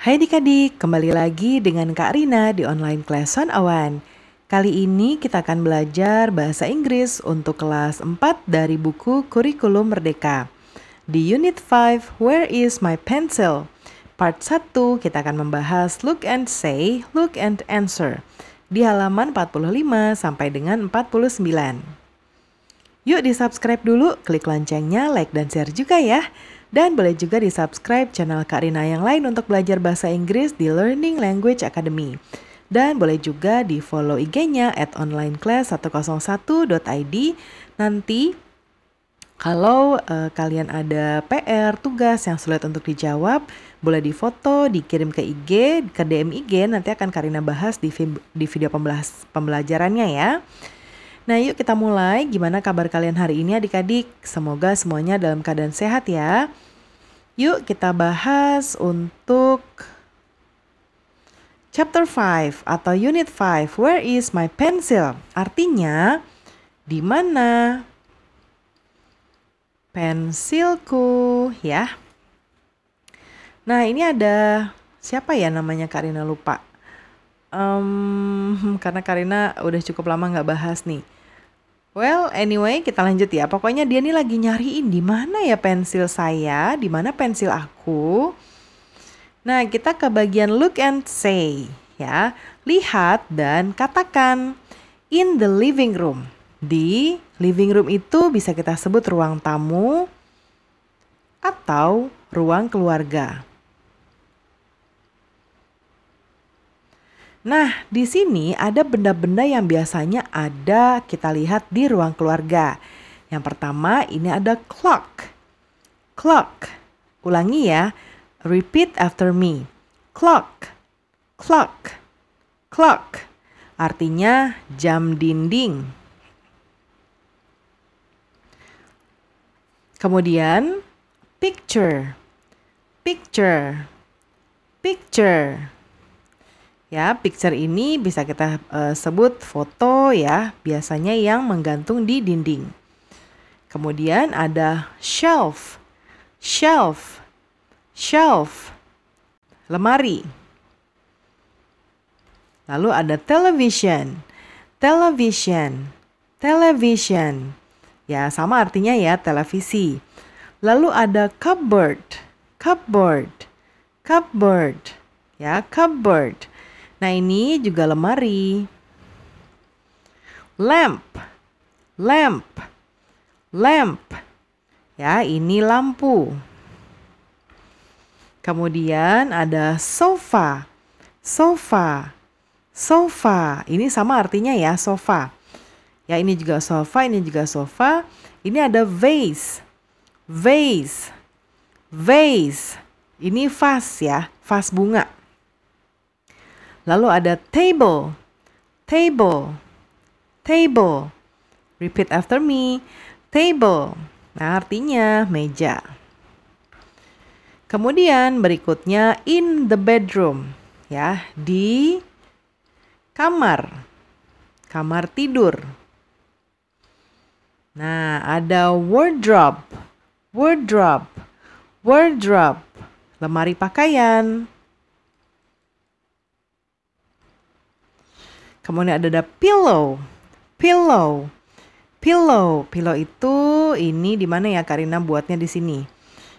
Hai adik-adik, kembali lagi dengan Kak Rina di online kelas One Awan. Kali ini kita akan belajar bahasa Inggris untuk kelas 4 dari buku Kurikulum Merdeka. Di Unit 5, Where is my pencil? Part 1 kita akan membahas look and say, look and answer. Di halaman 45 sampai dengan 49. Yuk di subscribe dulu, klik loncengnya, like dan share juga ya. Dan boleh juga di subscribe channel Kak Rina yang lain untuk belajar bahasa Inggris di Learning Language Academy. Dan boleh juga di follow IG-nya at onlineclass101.id. Nanti kalau uh, kalian ada PR, tugas yang sulit untuk dijawab, boleh difoto, dikirim ke IG, ke DM IG, nanti akan Karina bahas di, di video pembelajarannya ya. Nah yuk kita mulai, gimana kabar kalian hari ini adik-adik? Semoga semuanya dalam keadaan sehat ya. Yuk kita bahas untuk chapter 5 atau unit 5, where is my pencil? Artinya, di mana pensilku ya? Nah ini ada siapa ya namanya Karina lupa. Um, karena Karina udah cukup lama nggak bahas nih. Well, anyway, kita lanjut ya. Pokoknya dia nih lagi nyariin di mana ya pensil saya, di mana pensil aku. Nah, kita ke bagian look and say ya. Lihat dan katakan in the living room. Di living room itu bisa kita sebut ruang tamu atau ruang keluarga. Nah, di sini ada benda-benda yang biasanya ada kita lihat di ruang keluarga. Yang pertama ini ada clock. Clock. Ulangi ya. Repeat after me. Clock. Clock. Clock. Artinya jam dinding. Kemudian picture. Picture. Picture. Ya, picture ini bisa kita uh, sebut foto ya, biasanya yang menggantung di dinding. Kemudian ada shelf. Shelf. Shelf. Lemari. Lalu ada television. Television. Television. Ya, sama artinya ya, televisi. Lalu ada cupboard. Cupboard. Cupboard. Ya, cupboard. Nah, ini juga lemari. Lamp. Lamp. Lamp. Ya, ini lampu. Kemudian ada sofa. Sofa. Sofa. Ini sama artinya ya, sofa. Ya, ini juga sofa, ini juga sofa. Ini ada vase. Vase. Vase. Ini vas ya, vas bunga. Lalu ada table, table, table. Repeat after me, table. Nah, artinya meja. Kemudian berikutnya in the bedroom, ya, di kamar. Kamar tidur. Nah, ada wardrobe, wardrobe, wardrobe, lemari pakaian. Kemudian ada, ada pillow. Pillow. Pillow. Pillow itu ini di mana ya Karina buatnya di sini.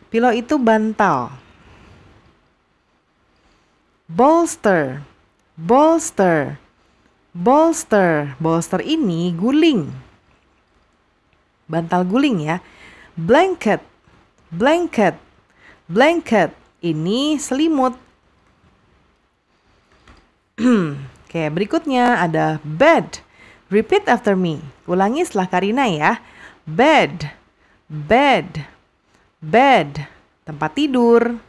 Pillow itu bantal. Bolster. Bolster. Bolster. Bolster ini guling. Bantal guling ya. Blanket. Blanket. Blanket ini selimut. Oke, berikutnya ada bed. Repeat after me. Ulangi setelah Karina ya. Bed, bed, bed. Tempat tidur.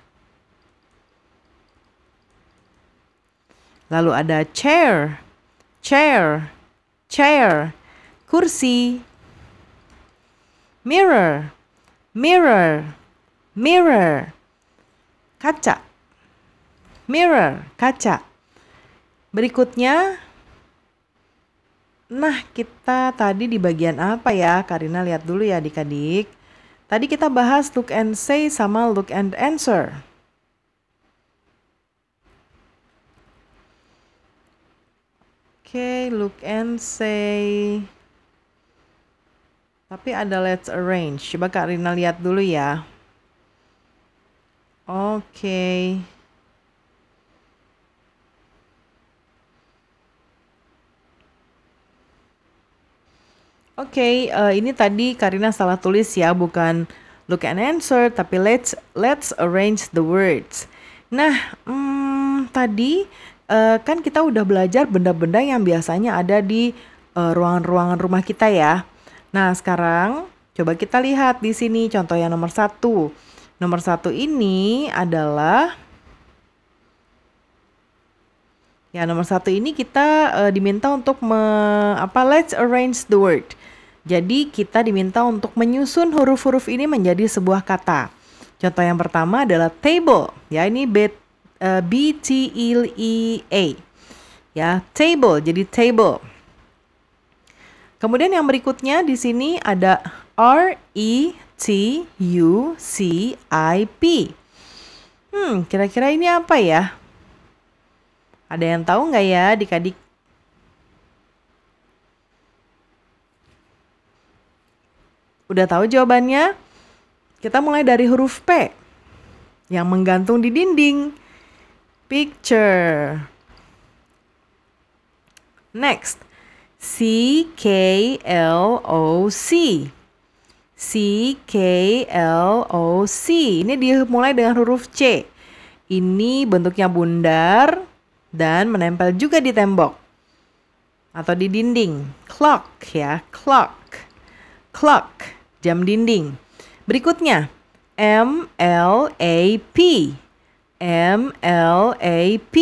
Lalu ada chair, chair, chair. Kursi. Mirror, mirror, mirror. Kaca. Mirror, kaca. Berikutnya, nah kita tadi di bagian apa ya? Karina lihat dulu ya adik-adik. Tadi kita bahas look and say sama look and answer. Oke, okay, look and say. Tapi ada let's arrange. Coba Kak Rina lihat dulu ya. Oke. Okay. Oke, okay, uh, eh, ini tadi Karina salah tulis ya, bukan look and answer, tapi let's let's arrange the words. Nah, hmm, tadi uh, kan kita udah belajar benda-benda yang biasanya ada di eh, ruangan-ruangan uh, rumah kita ya. Nah, sekarang coba kita lihat di sini contoh yang nomor satu. Nomor satu ini adalah Ya, nomor satu ini kita uh, diminta untuk me, apa let's arrange the word. Jadi kita diminta untuk menyusun huruf-huruf ini menjadi sebuah kata. Contoh yang pertama adalah table. Ya, ini B, uh, B T E E A. Ya, table. Jadi table. Kemudian yang berikutnya di sini ada R E T U C I P. Hmm, kira-kira ini apa ya? Ada yang tahu nggak ya, dikadik? Udah tahu jawabannya? Kita mulai dari huruf P yang menggantung di dinding. Picture. Next, C K L O C. C K L O C. Ini dimulai dengan huruf C. Ini bentuknya bundar dan menempel juga di tembok atau di dinding. Clock ya, clock. Clock jam dinding. Berikutnya, m m l l a p a p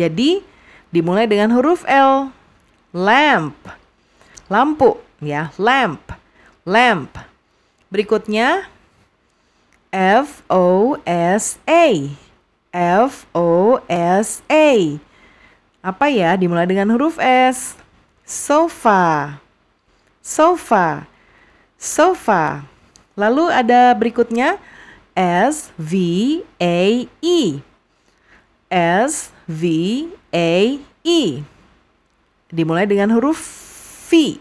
Jadi dimulai dengan huruf L. Lamp. Lampu ya, lamp. Lamp. Berikutnya F O S A. F O S A. Apa ya? Dimulai dengan huruf S. Sofa. Sofa sofa. Lalu ada berikutnya S V A E. S V A E. Dimulai dengan huruf V.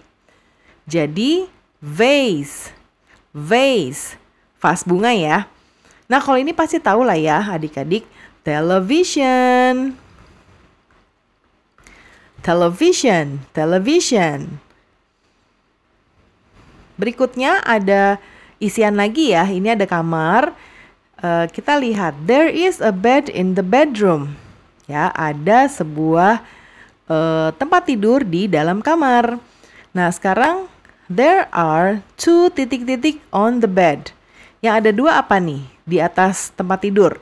Jadi vase. Vase. Vas bunga ya. Nah, kalau ini pasti tahu lah ya adik-adik. Television. Television, television. Berikutnya ada isian lagi ya. Ini ada kamar. Uh, kita lihat there is a bed in the bedroom. Ya, ada sebuah uh, tempat tidur di dalam kamar. Nah, sekarang there are two titik-titik on the bed. Yang ada dua apa nih di atas tempat tidur?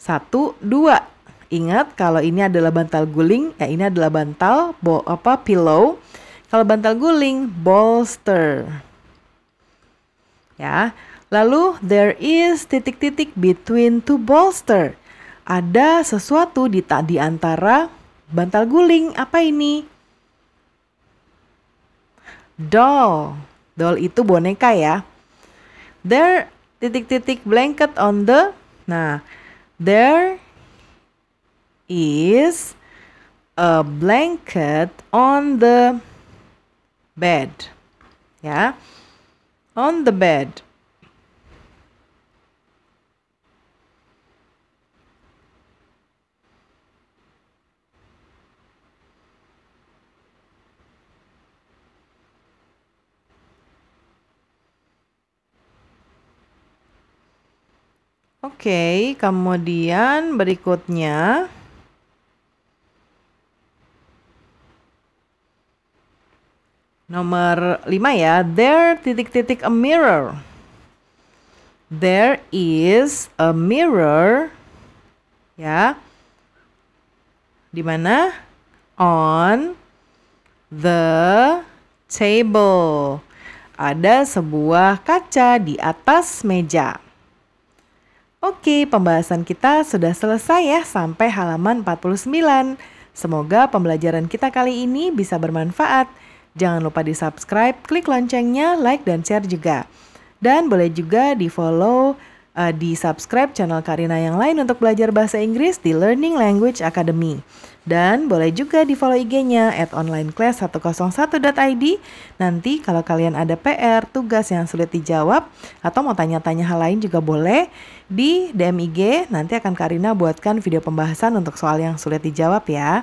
Satu, dua. Ingat kalau ini adalah bantal guling, ya ini adalah bantal bo, apa pillow. Kalau bantal guling bolster ya. Lalu there is titik-titik between two bolster. Ada sesuatu di tak di antara bantal guling. Apa ini? Doll. Doll itu boneka ya. There titik-titik blanket on the. Nah, there is a blanket on the bed. Ya on the bed. Oke, okay, kemudian berikutnya. Nomor lima ya, there titik-titik a mirror. There is a mirror ya. Di mana? On the table. Ada sebuah kaca di atas meja. Oke, pembahasan kita sudah selesai ya sampai halaman 49. Semoga pembelajaran kita kali ini bisa bermanfaat. Jangan lupa di subscribe, klik loncengnya, like dan share juga. Dan boleh juga di follow, uh, eh, di subscribe channel Karina yang lain untuk belajar bahasa Inggris di Learning Language Academy. Dan boleh juga di follow IG-nya at onlineclass101.id. Nanti kalau kalian ada PR, tugas yang sulit dijawab, atau mau tanya-tanya hal lain juga boleh di DM IG. Nanti akan Karina buatkan video pembahasan untuk soal yang sulit dijawab ya.